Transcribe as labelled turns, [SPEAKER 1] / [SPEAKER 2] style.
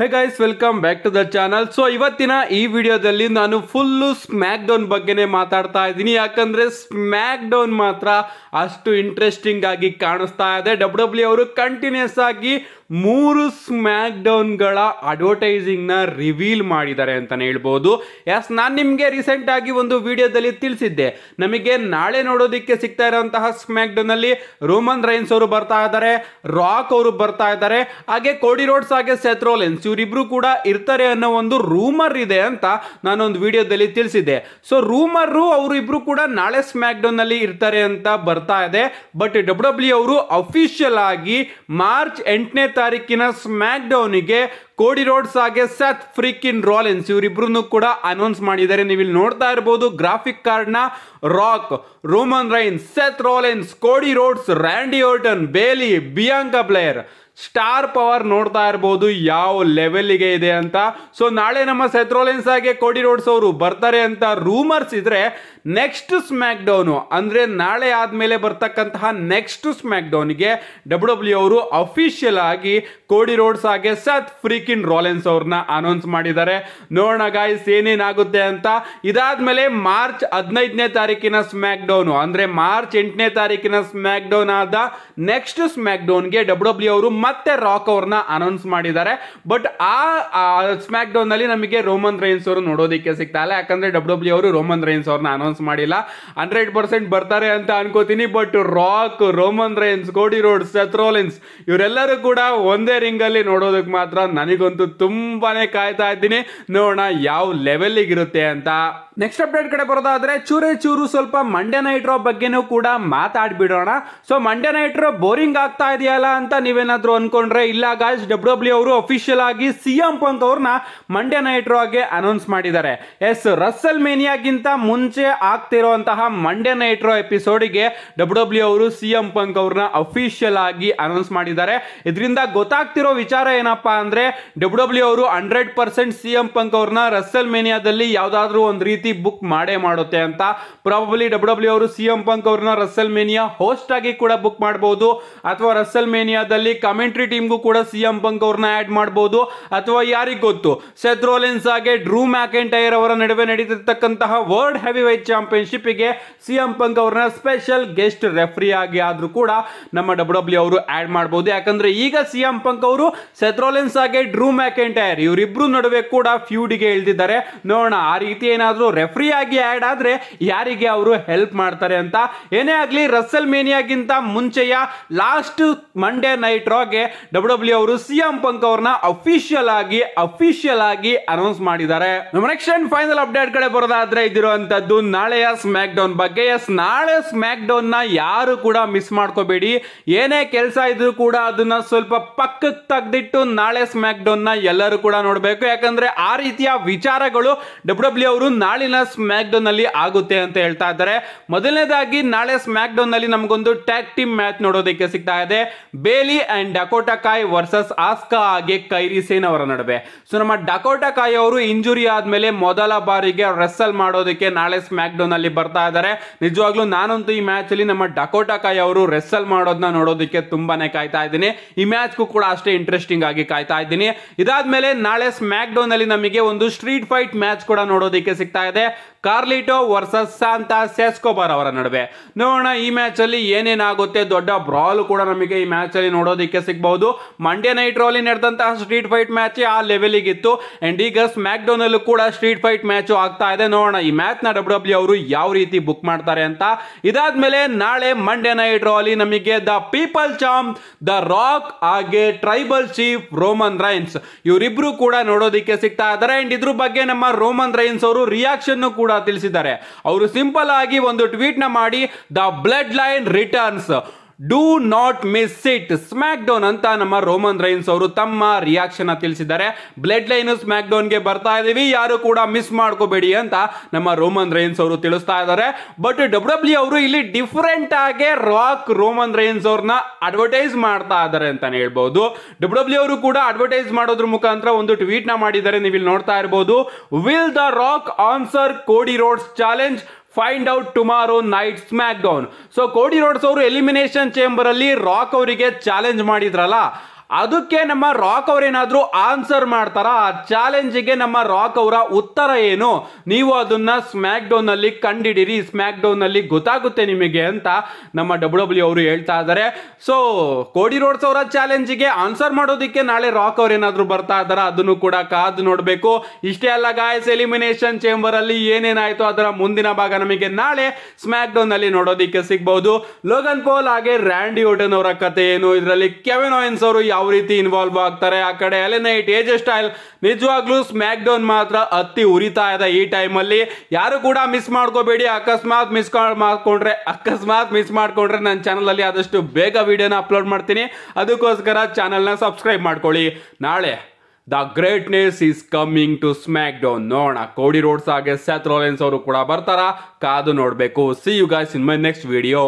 [SPEAKER 1] hey guys welcome back to the channel so ಇವತ್ತಿನ ಈ ವಿಡಿಯೋದಲ್ಲಿ ನಾನು ಫುಲ್ಲು ಸ್ಮ್ಯಾಕ್ ಡೌನ್ ಬಗ್ಗೆನೇ ಮಾತಾಡ್ತಾ ಇದ್ದೀನಿ ಯಾಕಂದ್ರೆ ಸ್ಮ್ಯಾಕ್ ಡೌನ್ ಮಾತ್ರ ಅಷ್ಟು ಇಂಟ್ರೆಸ್ಟಿಂಗ್ ಆಗಿ ಕಾಣಿಸ್ತಾ ಇದೆ ಡಬ್ಲ್ಯೂ ಡಬ್ಲ್ಯೂ e ಅವರು ಕಂಟಿನ್ಯೂಸ್ ಆಗಿ ಮೂರು ಸ್ಮ್ಯಾಕ್ ಡೌನ್ಗಳ ಅಡ್ವರ್ಟೈಸಿಂಗ್ನ ರಿವೀಲ್ ಮಾಡಿದ್ದಾರೆ ಅಂತಲೇ ಹೇಳ್ಬೋದು ಎಸ್ ನಾನು ನಿಮಗೆ ರೀಸೆಂಟಾಗಿ ಒಂದು ವಿಡಿಯೋದಲ್ಲಿ ತಿಳಿಸಿದ್ದೆ ನಮಗೆ ನಾಳೆ ನೋಡೋದಕ್ಕೆ ಸಿಗ್ತಾ ಇರೋಂತಹ ಸ್ಮ್ಯಾಕ್ ಅಲ್ಲಿ ರೋಮನ್ ರೈನ್ಸ್ ಅವರು ಬರ್ತಾ ಇದ್ದಾರೆ ರಾಕ್ ಅವರು ಬರ್ತಾ ಇದ್ದಾರೆ ಹಾಗೆ ಕೋಡಿ ರೋಡ್ಸ್ ಹಾಗೆ ಸೆತ್ರೋಲೆನ್ಸ್ ಇವರಿಬ್ರು ಕೂಡ ಇರ್ತಾರೆ ಅನ್ನೋ ಒಂದು ರೂಮರ್ ಇದೆ ಅಂತ ನಾನೊಂದು ವಿಡಿಯೋದಲ್ಲಿ ತಿಳಿಸಿದ್ದೆ ಸೊ ರೂಮರು ಇಬ್ರು ಕೂಡ ನಾಳೆ ಸ್ಮ್ಯಾಕ್ ಅಲ್ಲಿ ಇರ್ತಾರೆ ಅಂತ ಬರ್ತಾ ಇದೆ ಬಟ್ ಡಬ್ಲ್ಯೂ ಡಬ್ಲ್ಯೂ ಅವರು ಅಫಿಷಿಯಲ್ ಆಗಿ ಮಾರ್ಚ್ ಎಂಟನೇ ತಾರೀಕಿನ ಸ್ಮ್ಯಾಕ್ ಡೌನಿಗೆ ಕೋಡಿ ರೋಡ್ಸ್ ಹಾಗೆ ಸತ್ ಇನ್ ರಾಲೆನ್ಸ್ ಇವರಿಬ್ರು ಕೂಡ ಅನೌನ್ಸ್ ಮಾಡಿದ್ದಾರೆ ನೀವು ಇಲ್ಲಿ ನೋಡ್ತಾ ಇರಬಹುದು ಗ್ರಾಫಿಕ್ ಕಾರ್ಡ್ನ Rock Roman Reign Seth Rollins Cody Rhodes Randy Orton Bayley Bianca Blair star power ನೋಡ್ತಾ ಇರ್ಬೋದು ಯಾವ ಲೆವೆಲ್ಗೆ ಇದೆ ಅಂತ ಸೊ ನಾಳೆ ನಮ್ಮ ಸೆತ್ರೋಲೆನ್ಸ್ ಆಗಿ ಕೋಡಿ ರೋಡ್ಸ್ ಅವರು ಬರ್ತಾರೆ ಅಂತ ರೂಮರ್ಸ್ ಇದ್ರೆ ನೆಕ್ಸ್ಟ್ ಸ್ಮ್ಯಾಕ್ ಡೌನ್ ಅಂದ್ರೆ ನಾಳೆ ಆದ್ಮೇಲೆ ಬರ್ತಕ್ಕಂತಹ ನೆಕ್ಸ್ಟ್ ಸ್ಮ್ಯಾಕ್ ಡೌನ್ಗೆ ಡಬ್ಲ್ಯೂ ಡಬ್ಲ್ಯೂ ಅವರು ಅಫಿಷಿಯಲ್ ಆಗಿ ಕೋಡಿ ರೋಡ್ಸ್ ಹಾಗೆ ಸತ್ ಫ್ರೀಕಿನ್ ರೋಲೆನ್ಸ್ ಅವ್ರನ್ನ ಅನೌನ್ಸ್ ಮಾಡಿದ್ದಾರೆ ನೋಡೋಣ ಗಾಯ್ಸ್ ಏನೇನಾಗುತ್ತೆ ಅಂತ ಇದಾದ್ಮೇಲೆ ಮಾರ್ಚ್ ಹದಿನೈದನೇ ತಾರೀಕಿನ ಸ್ಮ್ಯಾಕ್ ಡೌನ್ ಅಂದ್ರೆ ಮಾರ್ಚ್ ಎಂಟನೇ ತಾರೀಕಿನ ಸ್ಮ್ಯಾಕ್ ಡೌನ್ ಆದ ನೆಕ್ಸ್ಟ್ ಸ್ಮ್ಯಾಕ್ ಡೌನ್ಗೆ ಡಬ್ಲ್ಯೂ ಡಬ್ಲ್ಯೂ ಅವರು ಮತ್ತೆ ರಾಕ್ ಅವ್ರನ್ನ ಅನೌನ್ಸ್ ಮಾಡಿದ್ದಾರೆ ಬಟ್ ಆ ಸ್ಮ್ಯಾಕ್ ಡೌನ್ ನಲ್ಲಿ ನಮಗೆ ರೋಮನ್ ರೈನ್ಸ್ ಅವರು ನೋಡೋದಕ್ಕೆ ಸಿಗ್ತಾ ಇಲ್ಲ ಯಾಕಂದ್ರೆ ಡಬ್ಲ್ಯೂ ಅವರು ರೋಮನ್ ರೈನ್ಸ್ ಅವ್ರನ್ನ ಅನೌನ್ಸ್ ಮಾಡಿಲ್ಲ ಹಂಡ್ರೆಡ್ ಪರ್ಸೆಂಟ್ ಬರ್ತಾರೆ ಅಂತ ಅನ್ಕೋತೀನಿ but Rock Roman Reigns Cody Rhode Seth Rollins ಇವರೆಲ್ಲರೂ ಕೂಡ ಒಂದೇ ರಿಂಗ್ ಅಲ್ಲಿ ನೋಡೋದಕ್ಕೆ ಮಾತ್ರ ನನಗಂತೂ ತುಂಬಾನೇ ಕಾಯ್ತಾ ಇದ್ದೀನಿ ನೋಡೋಣ ಯಾವ ಲೆವೆಲ್ ಇರುತ್ತೆ ಅಂತ ನೆಕ್ಸ್ಟ್ ಅಪ್ಡೇಟ್ ಕಡೆ ಬರೋದಾದ್ರೆ ಚೂರೇ ಚೂರು ಸ್ವಲ್ಪ ಮಂಡ್ಯ ನೈಟ್ ರೋ ಬಗ್ಗೆನೂ ಕೂಡ ಮಾತಾಡ್ಬಿಡೋಣ ಸೊ ಮಂಡ್ಯ ನೈಟ್ ಬೋರಿಂಗ್ ಆಗ್ತಾ ಇದೆಯಲ್ಲ ಅಂತ ನೀವೇನಾದ್ರೂ ಅಂದ್ಕೊಂಡ್ರೆ ಇಲ್ಲ ಗಾಯ್ಸ್ ಡಬ್ಲ್ಯೂ ಡಬ್ಲ್ಯೂ ಅವರು ಅಫಿಷಿಯಲ್ ಆಗಿ ಸಿ ಎಂ ಪಂಕ್ ಅವ್ರನ್ನ ಮಂಡ್ಯ ನೈಟ್ ಆಗಿ ಅನೌನ್ಸ್ ಮಾಡಿದ್ದಾರೆ ಎಸ್ ರಸ್ಸಲ್ ಮೇನಿಯಾಗಿಂತ ಮುಂಚೆ ಆಗ್ತಿರುವಂತಹ ಮಂಡ್ಯ ನೈಟ್ ಎಪಿಸೋಡಿಗೆ ಡಬ್ಲ್ಯೂ ಡಬ್ಲ್ಯೂ ಅವರು ಸಿ ಎಂ ಪಂಕ್ ಅವ್ರನ್ನ ಅಫಿಷಿಯಲ್ ಆಗಿ ಅನೌನ್ಸ್ ಮಾಡಿದ್ದಾರೆ ಇದರಿಂದ ಗೊತ್ತಾಗ್ತಿರೋ ವಿಚಾರ ಏನಪ್ಪಾ ಅಂದ್ರೆ ಡಬ್ಲ್ಯೂ ಡಬ್ಲ್ಯೂ e ಅವರು hundred percent C M Punk ಅವ್ರನ್ನ ರಸ್ಸಲ್ ಮೇನಿಯಾದಲ್ಲಿ ಯಾವ್ದಾದ್ರು ಒಂದು ರೀತಿ ಬುಕ್ ಮಾಡೇ ಮಾಡುತ್ತೆ ಅಂತ ಪ್ರಾಬಬ್ಲಿ ಡಬ್ಲ್ಯೂ ಡಬ್ಲ್ಯೂ ಅವರು ಸಿ ಎಂ ಪಂಕ್ ಅವ್ರನ್ನ ರಸ್ಸಲ್ ಮೇನಿಯಾ ಹೋಸ್ಟ್ ಆಗಿ ಕೂಡ ಬುಕ್ ಮಾಡಬಹುದು ಅಥವಾ ರಸ್ಸಲ್ ಮೇನಿಯಾದಲ್ಲಿ ಕಮೆಂಟ್ ಕಾಮೆಂಟ್ರಿ ಟೀಮ್ಗೂ ಕೂಡ ಸಿಎಂ ಪಂಕ್ ಅವ್ರನ್ನ ಆ್ಯಡ್ ಮಾಡ್ಬೋದು ಅಥವಾ ಯಾರಿಗೆ ಗೊತ್ತು ಸೆತ್ರೋಲೆನ್ಸ್ ಹಾಗೆ ಡ್ರೂ ಮ್ಯಾಕೆಂಟೈರ್ ಅವರ ನಡುವೆ ನಡೀತಿರ್ತಕ್ಕಂತಹ ವರ್ಲ್ಡ್ ಹೆವಿ ವೈಟ್ ಚಾಂಪಿಯನ್ಶಿಪ್ಗೆ ಸಿಎಂ ಪಂಕ್ ಅವ್ರನ್ನ ಸ್ಪೆಷಲ್ ಗೆಸ್ಟ್ ರೆಫ್ರಿ ಆಗಿ ಆದರೂ ಕೂಡ ನಮ್ಮ ಡಬ್ಲ್ಯೂ ಡಬ್ಲ್ಯೂ e ಅವರು ಆ್ಯಡ್ ಮಾಡ್ಬೋದು ಯಾಕಂದರೆ ಈಗ ಸಿಎಂ ಪಂಕ್ ಅವರು ಸೆತ್ರೋಲೆನ್ಸ್ ಹಾಗೆ ಡ್ರೂ ಮ್ಯಾಕೆಂಟೈರ್ ಇವರಿಬ್ಬರು ನಡುವೆ ಕೂಡ ಫ್ಯೂಡಿಗೆ ಇಳಿದಿದ್ದಾರೆ ನೋಡೋಣ ಆ ರೀತಿ ಏನಾದರೂ ರೆಫ್ರಿ ಆಗಿ ಆ್ಯಡ್ ಆದರೆ ಯಾರಿಗೆ ಅವರು ಹೆಲ್ಪ್ ಮಾಡ್ತಾರೆ ಅಂತ ಏನೇ ಆಗಲಿ ರಸಲ್ ಮೇನಿಯಾಗಿಂತ ಮುಂಚೆಯ ಲಾಸ್ಟ್ ಮಂಡೇ ನೈಟ್ ರಾಗೆ ಹಾಗೆ ಡಬ್ಲ್ಯೂ ಡಬ್ಲ್ಯೂ e ಅವರು ಸಿಎಂ ಪಂಕ್ ಅವ್ರನ್ನ ಅಫಿಷಿಯಲ್ ಆಗಿ ಅಫಿಷಿಯಲ್ ಆಗಿ ಅನೌನ್ಸ್ ಮಾಡಿದ್ದಾರೆ ನೆಕ್ಸ್ಟ್ ಅಂಡ್ ಫೈನಲ್ ಅಪ್ಡೇಟ್ ಕಡೆ ಬರೋದಾದ್ರೆ ಇದಿರುವಂತದ್ದು ನಾಳೆಯ ಸ್ಮ್ಯಾಕ್ ಡೌನ್ ಬಗ್ಗೆ ಎಸ್ ನಾಳೆ ಸ್ಮ್ಯಾಕ್ ಡೌನ್ ನ ಯಾರು ಕೂಡ ಮಿಸ್ ಮಾಡ್ಕೋಬೇಡಿ ಏನೇ ಕೆಲಸ ಇದ್ರೂ ಕೂಡ ಅದನ್ನ ಸ್ವಲ್ಪ ಪಕ್ಕಕ್ಕೆ ತೆಗೆದಿಟ್ಟು ನಾಳೆ ಸ್ಮ್ಯಾಕ್ ಡೌನ್ ನ ಎಲ್ಲರೂ ಕೂಡ ನೋಡಬೇಕು ಯಾಕಂದ್ರೆ ಆ ರೀತಿಯ ವಿಚಾರಗಳು ಡಬ್ಲ್ಯೂ ಡಬ್ಲ್ಯೂ e ಅವರು ನಾಳಿನ ಸ್ಮ್ಯಾಕ್ ಡೌನ್ ಅಲ್ಲಿ ಆಗುತ್ತೆ ಅಂತ ಹೇಳ್ತಾ ಇದ್ದಾರೆ ಮೊದಲನೇದಾಗಿ ನಾಳೆ ಸ್ಮ್ಯಾಕ್ ಡೌನ್ ನಲ್ಲಿ ನಮಗೊಂದು ಟ್ಯಾಕ್ ಟೀಮ್ ಮ್ಯಾಚ್ ನೋಡೋದಕ್ಕೆ ಸಿಗ್ತಾ ಇದೆ Bayley and Dakota Kai versus Asuka ಹಾಗೆ ಕೈರಿ ಸೇನ್ ಅವರ ನಡುವೆ ಸೊ ನಮ್ಮ ಡಕೋಟ ಕಾಯ್ ಅವರು ಇಂಜುರಿ ಆದ್ಮೇಲೆ ಮೊದಲ ಬಾರಿಗೆ ರೆಸ್ಸಲ್ ಮಾಡೋದಕ್ಕೆ ನಾಳೆ ಸ್ಮ್ಯಾಕ್ ಡೌನ್ ಅಲ್ಲಿ ಬರ್ತಾ ಇದ್ದಾರೆ ನಿಜವಾಗ್ಲೂ ನಾನಂತೂ ಈ ಮ್ಯಾಚ್ ಅಲ್ಲಿ ನಮ್ಮ ಡಕೋಟಾ ಕಾಯ್ ಅವರು ರೆಸ್ಸಲ್ ಮಾಡೋದನ್ನ ನೋಡೋದಕ್ಕೆ ತುಂಬಾನೇ ಕಾಯ್ತಾ ಇದ್ದೀನಿ ಈ ಮ್ಯಾಚ್ಗೂ ಕೂಡ ಅಷ್ಟೇ ಇಂಟ್ರೆಸ್ಟಿಂಗ್ ಆಗಿ ಕಾಯ್ತಾ ಇದ್ದೀನಿ ಇದಾದ್ಮೇಲೆ ನಾಳೆ ಸ್ಮ್ಯಾಕ್ ಡೌನ್ ಅಲ್ಲಿ ನಮಗೆ ಒಂದು ಸ್ಟ್ರೀಟ್ ಫೈಟ್ ಮ್ಯಾಚ್ ಕೂಡ ನೋಡೋದಕ್ಕೆ ಸಿಗ್ತಾ ಇದೆ ಕಾರ್ಲಿಟೋ ವರ್ಸಸ್ ಸಾಂತ ಸೆಸ್ಕೋಬಾರ್ ಅವರ ನಡುವೆ ನೋಡೋಣ ಈ ಮ್ಯಾಚ್ ಅಲ್ಲಿ ಏನೇನಾಗುತ್ತೆ ದೊಡ್ಡ ಬ್ರಾಲ್ ಕೂಡ ನಮಗೆ ಈ ಮ್ಯಾಚ್ ಅಲ್ಲಿ ನೋಡೋದಕ್ಕೆ ಸಿಗಬಹುದು ಮಂಡ್ಯ ನೈಟ್ ರೋಲಿ ನಡೆದಂತಹ ಸ್ಟ್ರೀಟ್ ಫೈಟ್ ಮ್ಯಾಚ್ ಆ ಇತ್ತು ಅಂಡ್ ಈಗ ಸ್ಮ್ಯಾಕ್ ಅಲ್ಲೂ ಕೂಡ ಸ್ಟ್ರೀಟ್ ಫೈಟ್ ಮ್ಯಾಚ್ ಆಗ್ತಾ ಇದೆ ನೋಡೋಣ ಈ ಮ್ಯಾಚ್ನ ಡಬ್ಲ್ಯೂ ಡಬ್ಲ್ಯೂ ಅವರು ಯಾವ ರೀತಿ ಬುಕ್ ಮಾಡ್ತಾರೆ ಅಂತ ಇದಾದ್ಮೇಲೆ ನಾಳೆ ಮಂಡ್ಯ ನೈಟ್ ರೋಲಿ ನಮಗೆ the people champ the Rock ಹಾಗೆ ಟ್ರೈಬಲ್ ಚೀಫ್ ರೋಮನ್ ರೈನ್ಸ್ ಇವರಿಬ್ರು ಕೂಡ ನೋಡೋದಿಕ್ಕೆ ಸಿಗ್ತಾ ಇದ್ದಾರೆ ಅಂಡ್ ಇದ್ರ ಬಗ್ಗೆ ನಮ್ಮ ರೋಮನ್ ರೈನ್ಸ್ ಅವರು ರಿಯಾಕ್ಷನ್ ಕೂಡ ತಿಳಿಸಿದ್ದಾರೆ ಅವರು ಸಿಂಪಲ್ ಆಗಿ ಒಂದು ಟ್ವೀಟ್ ನ ಮಾಡಿ the bloodline returns do not miss it SmackDown ಅಂತ ನಮ್ಮ ರೋಮನ್ ರೈನ್ಸ್ ಅವರು ತಮ್ಮ ರಿಯಾಕ್ಷನ್ ತಿಳಿಸಿದ್ದಾರೆ ಬ್ಲಡ್ ಲೈನ್ ಸ್ಮ್ಯಾಕ್ ಡೌನ್ಗೆ ಬರ್ತಾ ಇದೀವಿ ಯಾರು ಕೂಡ ಮಿಸ್ ಮಾಡ್ಕೋಬೇಡಿ ಅಂತ ನಮ್ಮ ರೋಮನ್ ರೈನ್ಸ್ ಅವರು ತಿಳಿಸ್ತಾ ಇದ್ದಾರೆ ಬಟ್ ಡಬ್ಲ್ಯೂ e ಅವರು ಇಲ್ಲಿ ಡಿಫರೆಂಟ್ ಆಗಿ ರಾಕ್ ರೋಮನ್ ರೈನ್ಸ್ ಅವ್ರನ್ನ ಅಡ್ವರ್ಟೈಸ್ ಮಾಡ್ತಾ ಇದ್ದಾರೆ ಅಂತಾನೆ ಹೇಳ್ಬಹುದು ಡಬ್ಲ್ಯೂ ಡಬ್ಲ್ಯೂ e ಅವರು ಕೂಡ ಅಡ್ವರ್ಟೈಸ್ ಮಾಡೋದ್ರ ಮುಖಾಂತರ ಒಂದು ಟ್ವೀಟ್ ನ ಮಾಡಿದ್ದಾರೆ ನೀವು ಇಲ್ಲಿ ನೋಡ್ತಾ ಇರಬಹುದು will the Rock answer Cody Rhodes challenge find out tomorrow night SmackDown so Cody Rhodes ಅವರು ಎಲಿಮಿನೇಷನ್ ಚೇಂಬರ್ ಅಲ್ಲಿ ರಾಕ್ ಅವರಿಗೆ ಚಾಲೆಂಜ್ ಮಾಡಿದ್ರಲ್ಲ ಅದಕ್ಕೆ ನಮ್ಮ ರಾಕ್ ಅವರೇನಾದರೂ ಆನ್ಸರ್ ಮಾಡ್ತಾರಾ ಆ ಚಾಲೆಂಜಿಗೆ ನಮ್ಮ ರಾಕ್ ಅವರ ಉತ್ತರ ಏನು ನೀವು ಅದನ್ನ ಸ್ಮ್ಯಾಕ್ ಅಲ್ಲಿ ಕಂಡಿಡಿರಿ ಸ್ಮ್ಯಾಕ್ ಅಲ್ಲಿ ಗೊತ್ತಾಗುತ್ತೆ ನಿಮಗೆ ಅಂತ ನಮ್ಮ ಡಬ್ಲ್ಯೂ ಡಬ್ಲ್ಯೂ e ಅವರು ಹೇಳ್ತಾ ಇದ್ದಾರೆ ಸೊ ಕೋಡಿ ರೋಡ್ಸ್ ಅವರ ಚಾಲೆಂಜಿಗೆ ಆನ್ಸರ್ ಮಾಡೋದಕ್ಕೆ ನಾಳೆ ರಾಕ್ ಅವ್ರು ಬರ್ತಾ ಇದಾರ ಅದನ್ನು ಕೂಡ ಕಾದು ನೋಡಬೇಕು ಇಷ್ಟೇ ಅಲ್ಲ ಗಾಯಸ್ ಎಲಿಮಿನೇಷನ್ ಚೇಂಬರ್ ಅಲ್ಲಿ ಏನೇನಾಯಿತು ಅದರ ಮುಂದಿನ ಭಾಗ ನಮಗೆ ನಾಳೆ ಸ್ಮ್ಯಾಕ್ ಅಲ್ಲಿ ನೋಡೋದಿಕ್ಕೆ ಸಿಗ್ಬಹುದು ಲೋಗನ್ ಪೋಲ್ ಹಾಗೆ ರ್ಯಾಂಡಿ ಓಟನ್ ಅವರ ಕತೆ ಏನು ಇದರಲ್ಲಿ ಕೆವೆನ್ ಆಯನ್ಸ್ ಅವರು ಯಾವ ರೀತಿ ಇನ್ವಾಲ್ವ್ ಆಗ್ತಾರೆ ಆ ಕಡೆ ನೈಟ್ ಏಜ್ ಸ್ಟೈಲ್ ನಿಜವಾಗ್ಲೂ ಸ್ಮ್ಯಾಕ್ ಡೌನ್ ಮಾತ್ರ ಅತ್ತಿ ಉರಿತಾ ಇದೆ ಈ ಟೈಮಲ್ಲಿ ಯಾರು ಕೂಡ ಮಿಸ್ ಮಾಡ್ಕೋಬೇಡಿ ಅಕಸ್ಮಾತ್ ಮಿಸ್ ಮಾಡ್ಕೊಂಡ್ರೆ ಅಕಸ್ಮಾತ್ ಮಿಸ್ ಮಾಡ್ಕೊಂಡ್ರೆ ನನ್ನ ಚಾನಲಲ್ಲಿ ಆದಷ್ಟು ಬೇಗ ವಿಡಿಯೋನ ಅಪ್ಲೋಡ್ ಮಾಡ್ತೀನಿ ಅದಕ್ಕೋಸ್ಕರ ನ ಸಬ್ಸ್ಕ್ರೈಬ್ ಮಾಡ್ಕೊಳ್ಳಿ ನಾಳೆ the greatness is coming to SmackDown ನೋಡೋಣ ಕೋಡಿ ರೋಡ್ಸ್ ಹಾಗೆ ಸೆತ್ ಅವರು ಕೂಡ ಬರ್ತಾರ ಕಾದು ನೋಡಬೇಕು see you guys in next video